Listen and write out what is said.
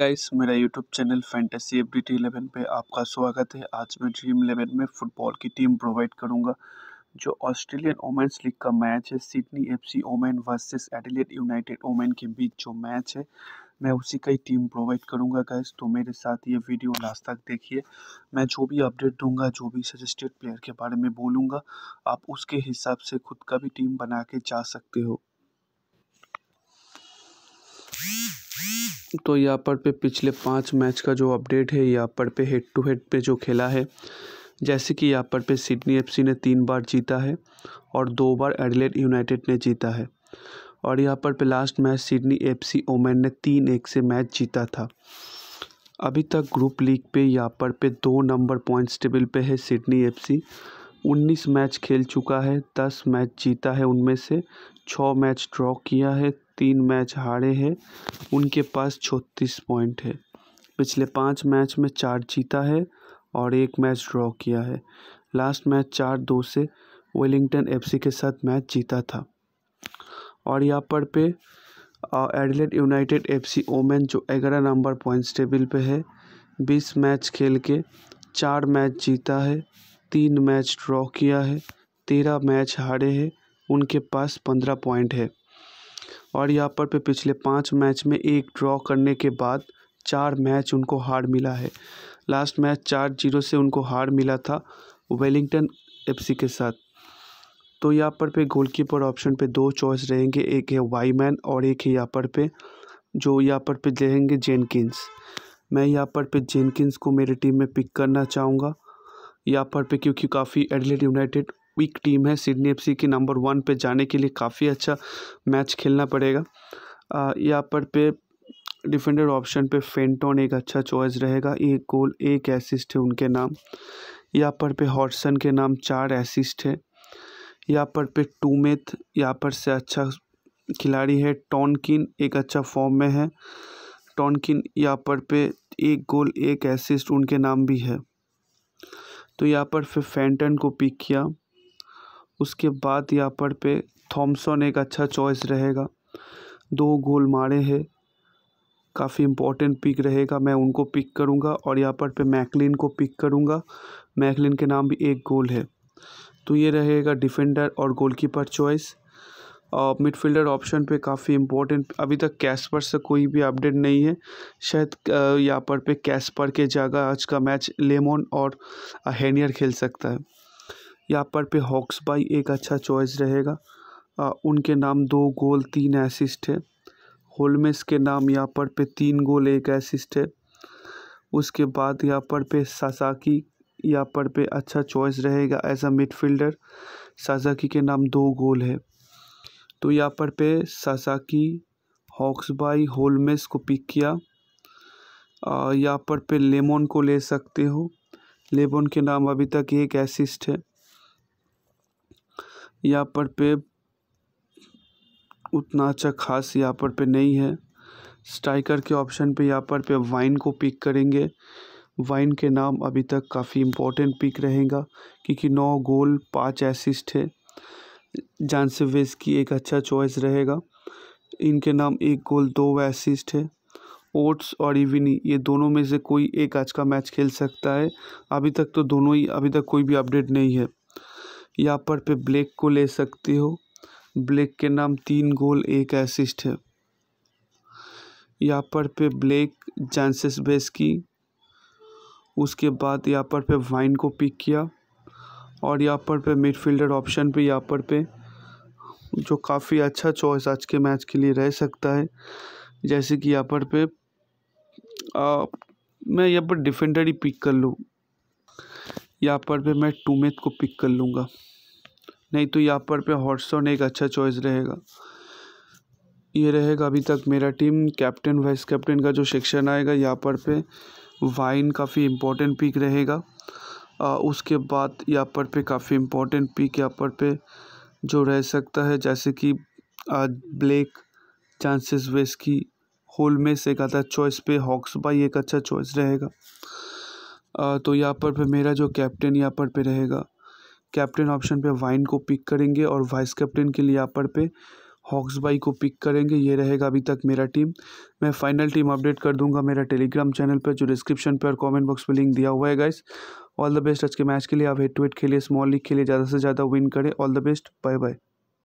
guys मेरा YouTube channel fantasy F D eleven पर आपका स्वागत है आज मैं ड्रीम इलेवन में फुटबॉल की टीम प्रोवाइड करूंगा जो ऑस्ट्रेलियन ओमेंस लीग का मैच है Sydney FC women versus Adelaide United women के बीच जो मैच है मैं उसी का ही टीम प्रोवाइड करूंगा गाइस तो मेरे साथ ये वीडियो लास्ट तक देखिए मैं जो भी अपडेट दूंगा जो भी सजेस्टेड प्लेयर के बारे में बोलूँगा आप उसके हिसाब से खुद का भी टीम बना के जा सकते हो तो यापर पे पिछले पाँच मैच का जो अपडेट है यापर पे हेड टू हेड पे जो खेला है जैसे कि यापर पे सिडनी एफसी ने तीन बार जीता है और दो बार एडलेट यूनाइटेड ने जीता है और यापर पे last match Sydney FC women ने तीन एक से मैच जीता था अभी तक ग्रुप लीग पे यापर पे दो नंबर पॉइंट्स टेबल पे है सिडनी एफ सी मैच खेल चुका है दस मैच जीता है उनमें से छः मैच ड्रॉ किया है तीन मैच हारे हैं उनके पास छत्तीस पॉइंट है पिछले पाँच मैच में चार जीता है और एक मैच ड्रॉ किया है लास्ट मैच चार दो से वेलिंगटन एफसी के साथ मैच जीता था और यहाँ पर पे एडलेट यूनाइटेड एफसी ओमेन जो ग्यारह नंबर पॉइंट्स टेबल पे है बीस मैच खेल के चार मैच जीता है तीन मैच ड्रॉ किया है तेरह मैच हारे हैं उनके पास पंद्रह पॉइंट है और यहाँ पर पे पिछले पाँच मैच में एक ड्रॉ करने के बाद चार मैच उनको हार मिला है लास्ट मैच चार जीरो से उनको हार मिला था वेलिंगटन एफसी के साथ तो यहाँ पर पे गोलकीपर ऑप्शन पे दो चॉइस रहेंगे एक है वाई मैन और एक है यहाँ पर पे जो यहाँ पर पे रहेंगे जेनकिंस मैं यहाँ पर पे जेनकिंस को मेरी टीम में पिक करना चाहूँगा यहाँ पर पे क्योंकि काफ़ी एडलेट यूनाइटेड वीक टीम है सिडनी एफ की नंबर वन पे जाने के लिए काफ़ी अच्छा मैच खेलना पड़ेगा यहाँ पर पे डिफेंडर ऑप्शन पे फेंटोन एक अच्छा चॉइस रहेगा एक गोल एक एसिस्ट है उनके नाम यहाँ पर पे हॉटसन के नाम चार एसिस्ट है यहाँ पर पे टूमेथ यहाँ पर से अच्छा खिलाड़ी है टॉनकिन एक अच्छा फॉर्म में है टॉनकिन यहाँ पर पे एक गोल एक एसिस्ट उनके नाम भी है तो यहाँ पर फिर फेंटन को पिक किया उसके बाद यहाँ पर पे थॉमसन एक अच्छा चॉइस रहेगा दो गोल मारे हैं काफ़ी इम्पोर्टेंट पिक रहेगा मैं उनको पिक करूँगा और यहाँ पर पे मैकलिन को पिक करूँगा मैकलिन के नाम भी एक गोल है तो ये रहेगा डिफेंडर और गोलकीपर चॉइस और मिडफील्डर ऑप्शन पे काफ़ी इम्पोर्टेंट अभी तक कैस्पर से कोई भी अपडेट नहीं है शायद यहाँ पर पे कैस्पर के जगह आज का मैच लेमोन और हेनियर खेल सकता है यहाँ पर पे हॉक्स बाई एक अच्छा चॉइस रहेगा आ, उनके नाम दो गोल तीन एसिस्ट है होलमेस के नाम यहाँ पर पे तीन गोल एक एसिस्ट है उसके बाद यहाँ पर पे सासाकी यहाँ पर पे अच्छा चॉइस रहेगा एज अ मिडफील्डर सासाकी के नाम दो गोल है तो यहाँ पर पे सासाकी हॉक्स बाई होलमेस को पिक किया यहाँ पर पे लेमोन को ले सकते हो लेमोन के नाम अभी तक एक एसिस्ट है यहाँ पर पे उतना अच्छा खास यहाँ पर पे नहीं है स्ट्राइकर के ऑप्शन पे यहाँ पर पे वाइन को पिक करेंगे वाइन के नाम अभी तक काफ़ी इम्पोर्टेंट पिक रहेगा क्योंकि नौ गोल पाँच एसिस्ट है जानसेवेज की एक अच्छा चॉइस रहेगा इनके नाम एक गोल दो एसिस्ट है ओट्स और इविनी ये दोनों में से कोई एक आज का मैच खेल सकता है अभी तक तो दोनों ही अभी तक कोई भी अपडेट नहीं है यहाँ पर पे ब्लैक को ले सकते हो ब्लैक के नाम तीन गोल एक असिस्ट है यहाँ पर पे ब्लैक चांसेस बेस की उसके बाद यहाँ पर पे वाइन को पिक किया और यहाँ पर पे मिडफील्डर ऑप्शन पे यहाँ पर पे जो काफ़ी अच्छा चॉइस आज के मैच के लिए रह सकता है जैसे कि यहाँ पर पे आ, मैं यहाँ पर डिफेंडर ही पिक कर लूँ यहाँ पर भी मैं टूमेथ को पिक कर लूँगा नहीं तो यहाँ पर पे हॉटस्टोन एक अच्छा चॉइस रहेगा ये रहेगा अभी तक मेरा टीम कैप्टन वाइस कैप्टन का जो सेक्शन आएगा यहाँ पर पे वाइन काफ़ी इम्पोर्टेंट पिक रहेगा आ, उसके बाद यहाँ पर पे काफ़ी इम्पोर्टेंट पिक यहाँ पर पे जो रह सकता है जैसे कि आज ब्लैक चांसेस वेस्की होल में से एक आधा चॉइस पे हॉक्स बाई एक अच्छा चॉइस रहेगा तो यहाँ पर फिर मेरा जो कैप्टन यहाँ पर पे रहेगा कैप्टन ऑप्शन पे वाइन को पिक करेंगे और वाइस कैप्टन के लिए यहाँ पर पे हॉक्स बाई को पिक करेंगे ये रहेगा अभी तक मेरा टीम मैं फाइनल टीम अपडेट कर दूंगा मेरा टेलीग्राम चैनल पर जो डिस्क्रिप्शन पर और कॉमेंट बॉक्स में लिंक दिया हुआ है गाइस ऑल द बेस्ट आज के मैच के लिए आप हेड टू हेड खेलिए स्मॉल लीग खेलिए ज़्यादा से ज़्यादा विन करें all the best bye bye